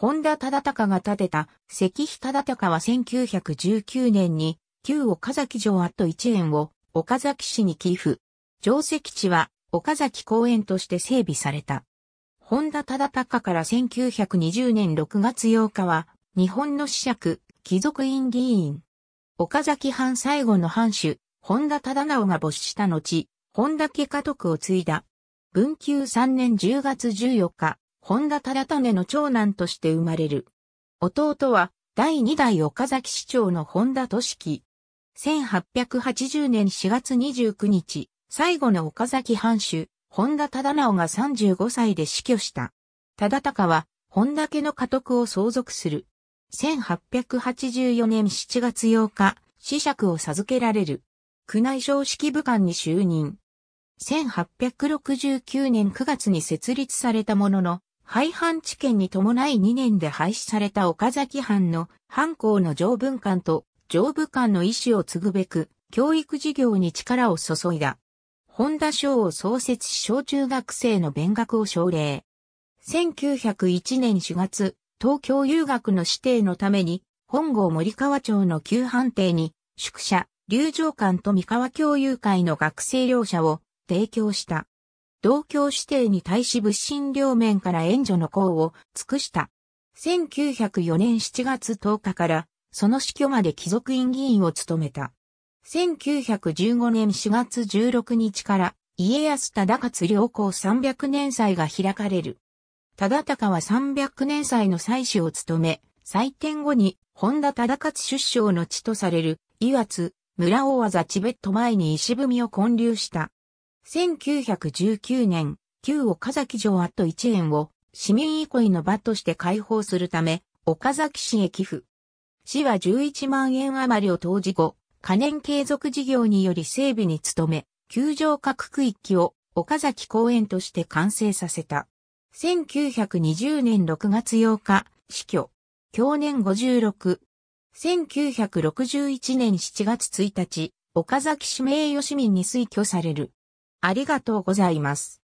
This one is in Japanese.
本田忠隆が建てた石碑忠隆は1919年に旧岡崎城跡1円を岡崎市に寄付。城石地は岡崎公園として整備された。本田忠隆から1920年6月8日は日本の子爵、貴族院議員。岡崎藩最後の藩主、本田忠直が没した後、本田家家督を継いだ。文久3年10月14日、本田忠種の長男として生まれる。弟は、第2代岡崎市長の本田俊樹。1880年4月29日、最後の岡崎藩主、本田忠直が35歳で死去した。忠高は、本田家の家督を相続する。1884年7月8日、子爵を授けられる。宮内省指揮部官に就任。1869年9月に設立されたものの、廃藩置県に伴い2年で廃止された岡崎藩の藩校の上文館と上部館の意思を継ぐべく、教育事業に力を注いだ。本田省を創設し小中学生の勉学を奨励。1901年4月、東京遊学の指定のために、本郷森川町の旧藩邸に、宿舎、留城館と三河共有会の学生寮舎を提供した。同郷指定に対し物心両面から援助の功を尽くした。1904年7月10日からその死去まで貴族院議員を務めた。1915年4月16日から家康忠勝良好300年祭が開かれる。忠高は300年祭の祭祀を務め、祭典後に本田忠勝出生の地とされる岩津村大技チベット前に石踏みを建立した。1919年、旧岡崎城跡一円を市民憩いの場として開放するため、岡崎市へ寄付。市は11万円余りを投じ後、可燃継続事業により整備に努め、球場各区域を岡崎公園として完成させた。1920年6月8日、死去。去年56。1961年7月1日、岡崎市名誉市民に推挙される。ありがとうございます。